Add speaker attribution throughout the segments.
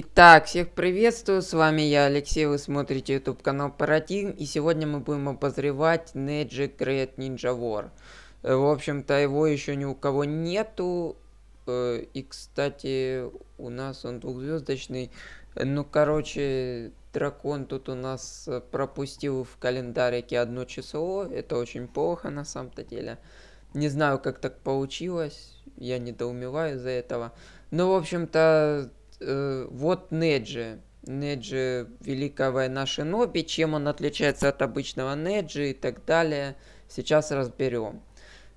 Speaker 1: Итак, всех приветствую, с вами я Алексей, вы смотрите YouTube канал Паратин, и сегодня мы будем обозревать Magic Great Ninja War. Э, в общем-то, его еще ни у кого нету, э, и, кстати, у нас он двухзвездочный. Ну, короче, дракон тут у нас э, пропустил в календарике одно число, это очень плохо на самом-то деле. Не знаю, как так получилось, я недоумеваю из-за этого. Ну, в общем-то, Э, вот Неджи. Неджи Великая война Шиноби, чем он отличается от обычного Неджи и так далее, сейчас разберем.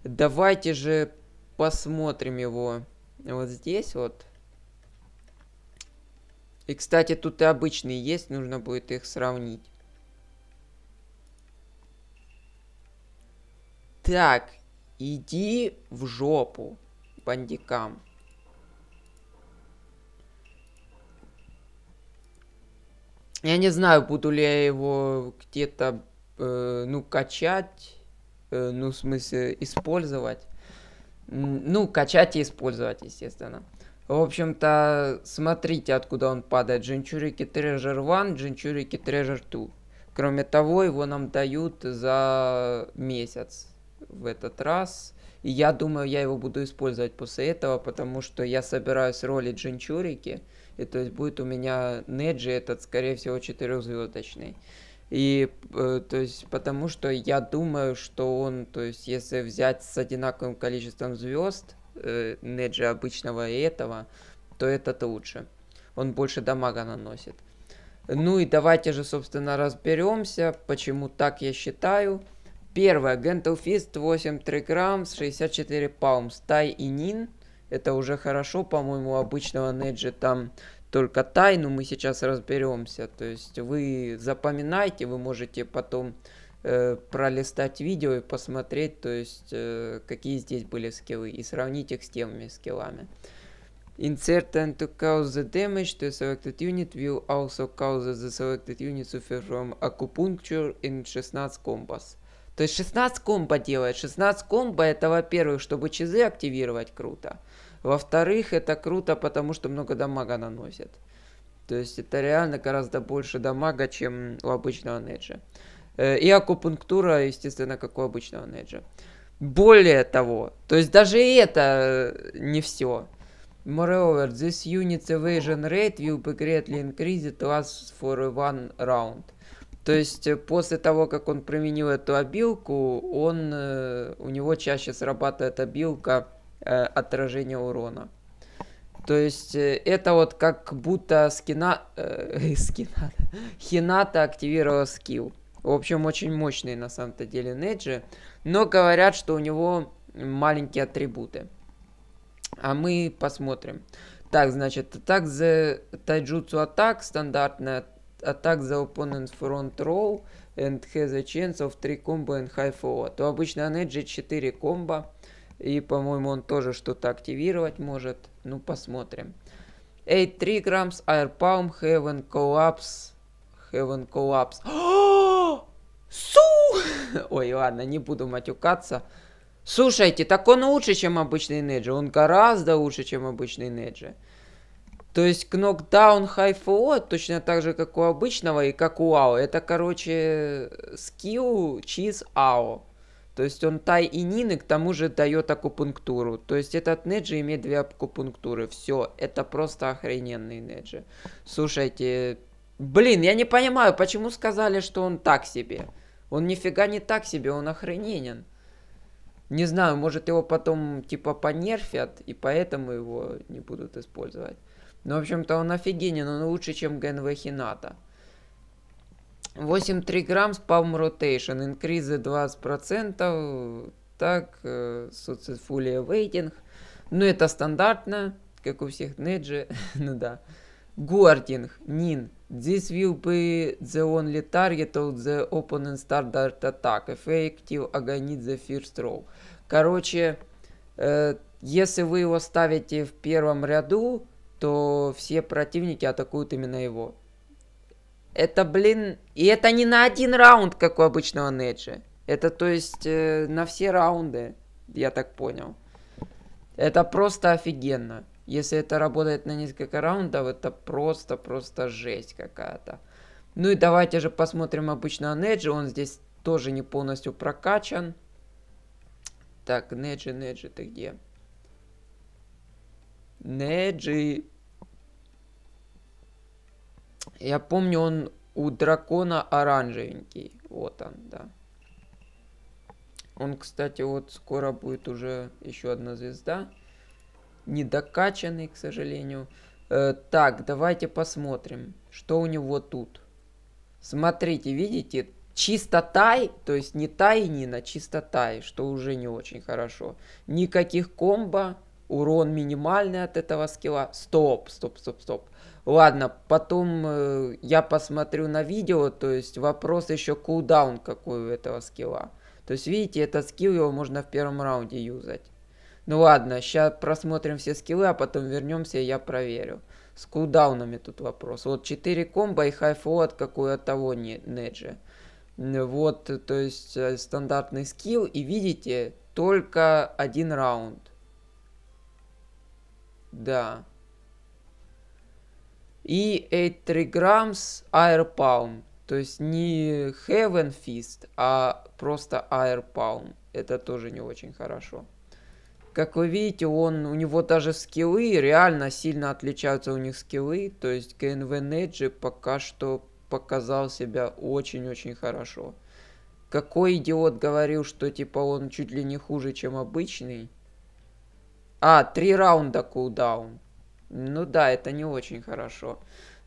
Speaker 1: Давайте же посмотрим его вот здесь вот. И, кстати, тут и обычные есть, нужно будет их сравнить. Так, иди в жопу, бандикам. Я не знаю, буду ли я его где-то, э, ну, качать, э, ну, в смысле, использовать. Ну, качать и использовать, естественно. В общем-то, смотрите, откуда он падает. Джинчурики Treasure 1, Джинчурики Treasure 2. Кроме того, его нам дают за месяц в этот раз. И я думаю, я его буду использовать после этого, потому что я собираюсь ролить джинчурики и то есть будет у меня Неджи этот, скорее всего, четырехзвездочный. И э, то есть потому что я думаю, что он, то есть если взять с одинаковым количеством звезд э, Неджи обычного и этого, то этот лучше. Он больше дамага наносит. Ну и давайте же, собственно, разберемся, почему так я считаю. Первое. Gentle Fist 8 трекрам, 64 паум. Стай и Нин. Это уже хорошо, по-моему, обычного Неджи там только тайну мы сейчас разберемся. То есть вы запоминайте, вы можете потом э, пролистать видео и посмотреть, то есть э, какие здесь были скиллы и сравнить их с теми скиллами. Insert and to cause the damage to a selected unit will also cause the selected unit suffer from acupuncture in 16 combos. То есть 16 комбо делает. 16 комбо это, во-первых, чтобы чизы активировать круто. Во-вторых, это круто, потому что много дамага наносит. То есть это реально гораздо больше дамага, чем у обычного неджа. Э, и акупунктура, естественно, как у обычного неджа. Более того, то есть даже это э, не все. Moreover, this unit's evasion rate will be greatly increased last for one round – то есть э, после того, как он применил эту обилку, он, э, у него чаще срабатывает обилка э, отражения урона. То есть э, это вот как будто скина... Э, скина... Хината активировала скилл. В общем, очень мощный на самом-то деле Неджи. Но говорят, что у него маленькие атрибуты. А мы посмотрим. Так, значит, так за тайджуцу атак, стандартная attack the opponent's front row and has a chance of 3 combo and high forward. То обычно на G4 комбо. И, по-моему, он тоже что-то активировать может. Ну, посмотрим. 8-3 grams, air palm, heaven collapse. Heaven collapse. Су! Ой, ладно, не буду матюкаться. Слушайте, так он лучше, чем обычный Неджи. Он гораздо лучше, чем обычный Неджи. То есть High хайфо точно так же, как у обычного и как у АО. Это, короче, скилл чиз АО. То есть он тай и нины к тому же дает акупунктуру. То есть этот неджи имеет две акупунктуры. Все, это просто охрененный неджи. Слушайте, блин, я не понимаю, почему сказали, что он так себе. Он нифига не так себе, он охрененен. Не знаю, может его потом типа понерфят, и поэтому его не будут использовать. Ну, в общем-то, он офигенен, он лучше, чем Генве Хината. 8,3 грамм спам ротейшн, инкризы 20%, так, э, социфулия вейтинг. Ну, это стандартно, как у всех неджи, ну да. Guarding, нин. This will be the only target of the opponent standard attack. Effective against the first row. Короче, э, если вы его ставите в первом ряду, то все противники атакуют именно его. Это, блин... И это не на один раунд, как у обычного Неджи Это, то есть, э, на все раунды, я так понял. Это просто офигенно. Если это работает на несколько раундов, это просто-просто жесть какая-то. Ну и давайте же посмотрим обычного Неджи. Он здесь тоже не полностью прокачан. Так, Неджи, Неджи, ты где? Неджи. Я помню, он у дракона оранжевенький. Вот он, да. Он, кстати, вот скоро будет уже еще одна звезда. Недокачанный, к сожалению. Э, так, давайте посмотрим, что у него тут. Смотрите, видите, чисто тай, то есть не тай, Нина, чисто тай, что уже не очень хорошо. Никаких комбо, урон минимальный от этого скилла. Стоп, стоп, стоп, стоп. Ладно, потом э, я посмотрю на видео, то есть вопрос еще кулдаун какой у этого скилла. То есть видите, этот скилл его можно в первом раунде юзать. Ну ладно, сейчас просмотрим все скиллы, а потом вернемся и я проверю. С кулдаунами тут вопрос. Вот 4 комбо и хайфло от какой от того не, неджи. Вот, то есть э, стандартный скилл. И видите, только один раунд. Да. И 8 grams air palm. То есть не heaven fist, а просто air palm. Это тоже не очень хорошо. Как вы видите, он, у него даже скиллы реально сильно отличаются у них скиллы. То есть КНВ Неджи пока что показал себя очень-очень хорошо. Какой идиот говорил, что типа он чуть ли не хуже, чем обычный? А, три раунда кулдаун. Ну да, это не очень хорошо.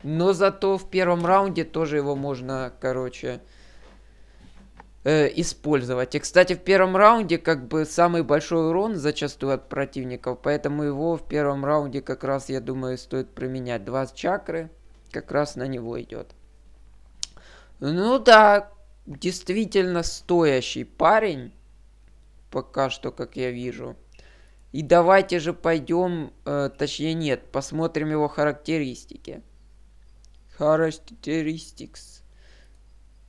Speaker 1: Но зато в первом раунде тоже его можно, короче, э, использовать. И, кстати, в первом раунде как бы самый большой урон зачастую от противников, поэтому его в первом раунде как раз, я думаю, стоит применять. Два чакры как раз на него идет. Ну да, действительно стоящий парень, пока что, как я вижу. И давайте же пойдем, э, точнее нет, посмотрим его характеристики. Характеристикс.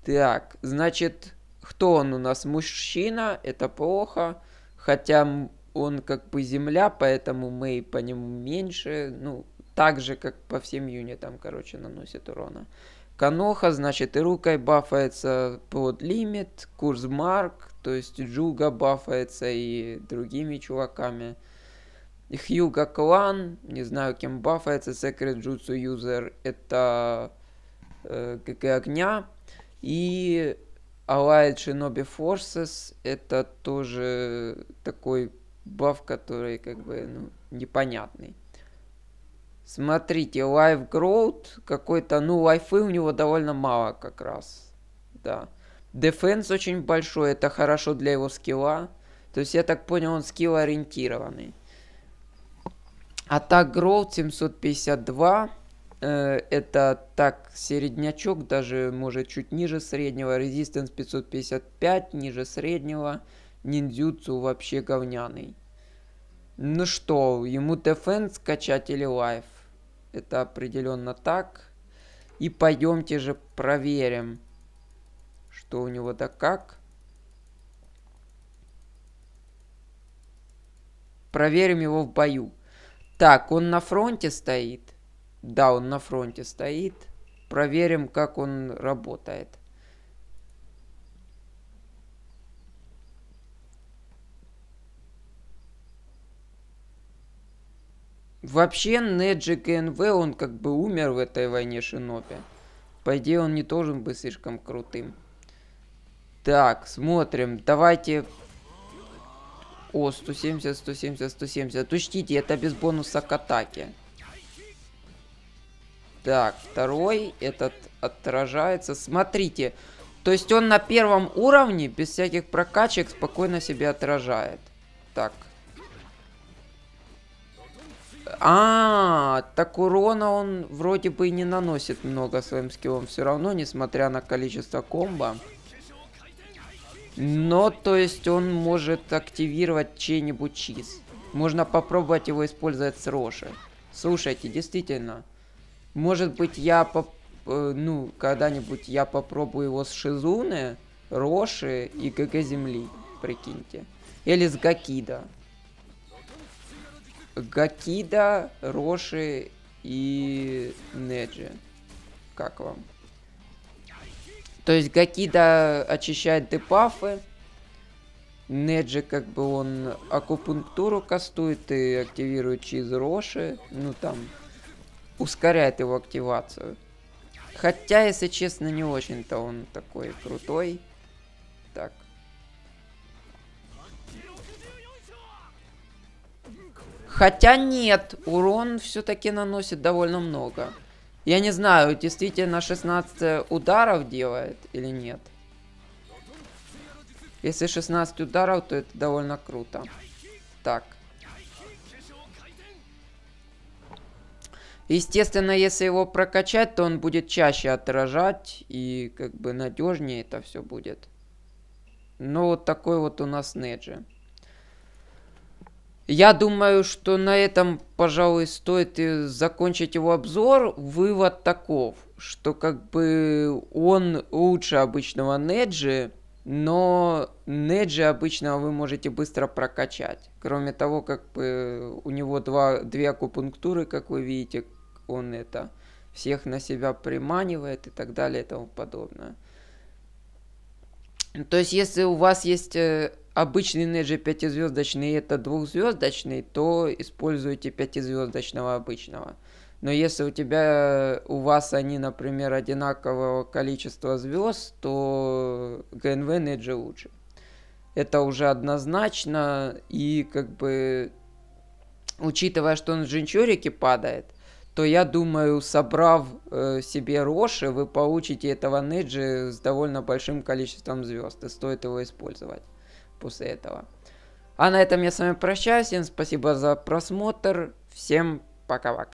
Speaker 1: Так, значит, кто он у нас? Мужчина, это плохо. Хотя он как бы земля, поэтому мы по нему меньше. Ну, так же, как по всем юнитам, короче, наносит урона. Каноха, значит, и рукой бафается под лимит, курс марк, то есть Джуга бафается и другими чуваками. Хьюга Клан, не знаю, кем бафается, Секрет Джутсу Юзер, это э, КК Огня. И Allied Shinobi Forces, это тоже такой баф, который как бы ну, непонятный. Смотрите, Life Growth какой-то, ну, лайфы у него довольно мало как раз. Да. Дефенс очень большой, это хорошо для его скилла. То есть, я так понял, он скилл ориентированный. Атак Growth 752. Э, это так, середнячок, даже, может, чуть ниже среднего. Резистенс 555, ниже среднего. Ниндзюцу вообще говняный. Ну что, ему дефенс скачать или лайф? Это определенно так. И пойдемте же проверим, что у него да как. Проверим его в бою. Так, он на фронте стоит. Да, он на фронте стоит. Проверим, как он работает. Вообще, Неджи ГНВ, он как бы умер в этой войне Шинопи. По идее, он не должен быть слишком крутым. Так, смотрим. Давайте... О, 170, 170, 170. Учтите, это без бонуса к атаке. Так, второй этот отражается. Смотрите. То есть он на первом уровне, без всяких прокачек, спокойно себе отражает. Так, а, так урона он вроде бы и не наносит много своим скиллом все равно, несмотря на количество комбо. Но, то есть, он может активировать чей-нибудь чиз. Можно попробовать его использовать с Роши. Слушайте, действительно. Может быть, я поп... Э, ну, когда-нибудь я попробую его с Шизуны, Роши и ГГ Земли, прикиньте. Или с Гакида. Гакида, Роши и Неджи. Как вам? То есть Гакида очищает депафы. Неджи как бы он акупунктуру кастует и активирует чиз Роши. Ну там, ускоряет его активацию. Хотя, если честно, не очень-то он такой крутой. Хотя нет, урон все-таки наносит довольно много. Я не знаю, действительно 16 ударов делает или нет. Если 16 ударов, то это довольно круто. Так. Естественно, если его прокачать, то он будет чаще отражать и как бы надежнее это все будет. Но вот такой вот у нас Неджи. Я думаю, что на этом, пожалуй, стоит закончить его обзор. Вывод таков, что как бы он лучше обычного Неджи, но Неджи обычно вы можете быстро прокачать. Кроме того, как бы у него два, две акупунктуры, как вы видите, он это всех на себя приманивает и так далее и тому подобное. То есть, если у вас есть э, обычный Неджи пятизвездочный это двухзвездочный, то используйте пятизвездочного обычного. Но если у тебя, э, у вас они, например, одинакового количества звезд, то ГНВ Неджи лучше. Это уже однозначно, и как бы, учитывая, что он с Джинчурике падает, то я думаю, собрав э, себе Роши, вы получите этого Неджи с довольно большим количеством звезд, и стоит его использовать после этого. А на этом я с вами прощаюсь. Всем спасибо за просмотр. Всем пока-пока.